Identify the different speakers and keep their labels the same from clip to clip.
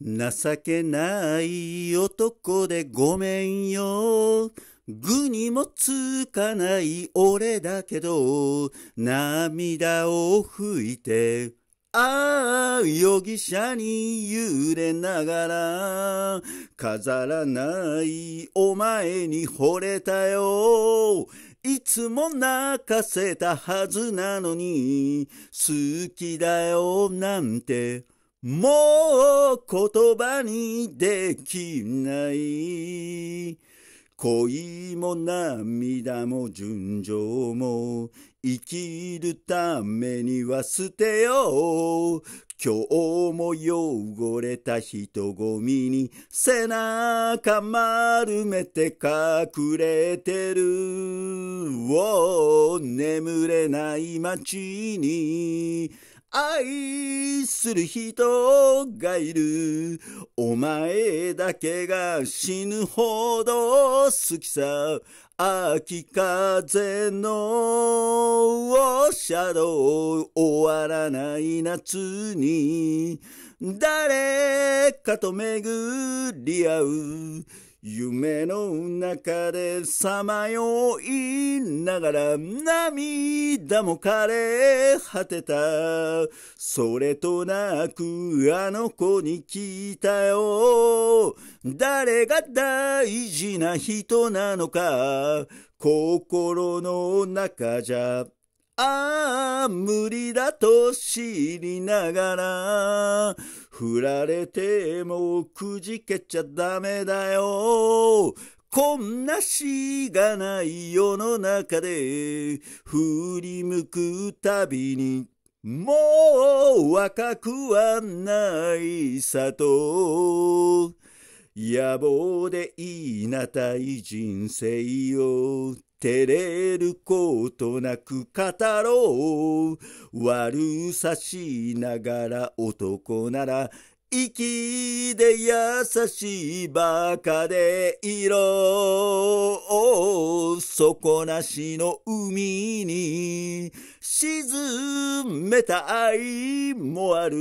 Speaker 1: 情けない男でごめんよ。具にもつかない俺だけど、涙を拭いて、ああ、容疑者に揺れながら、飾らないお前に惚れたよ。いつも泣かせたはずなのに、好きだよなんて。もう言葉にできない恋も涙も純情も生きるためには捨てよう今日も汚れた人混みに背中丸めて隠れてる、o 眠れない街に愛する人がいる。お前だけが死ぬほど好きさ。秋風のシャドウ終わらない夏に誰かと巡り合う夢の中でさまよいながら波枝も枯れ果てた。それとなくあの子に聞いたよ。誰が大事な人なのか。心の中じゃ。ああ、無理だと知りながら、振られてもくじけちゃダメだよ。こんなしがない世の中で振り向くたびにもう若くはないさと野望でいいなたい人生を照れることなく語ろう悪さしながら男なら息で優しいバカで色を底なしの海に沈めた愛もある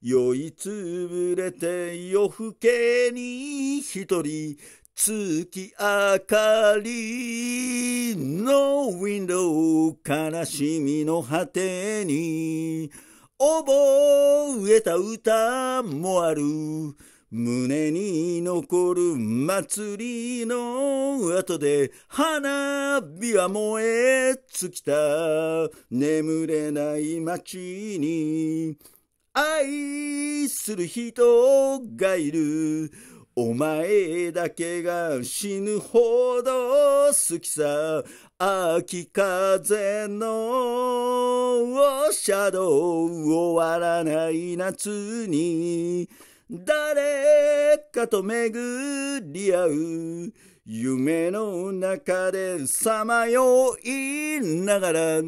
Speaker 1: 酔いつぶれて夜更けに一人月明かりのウィンドウ悲しみの果てに覚えた歌もある胸に残る祭りの後で花火は燃え尽きた眠れない街に愛する人がいるお前だけが死ぬほど好きさ秋風のシャドウ終わらない夏に誰かと巡り合う夢の中でさまよいながら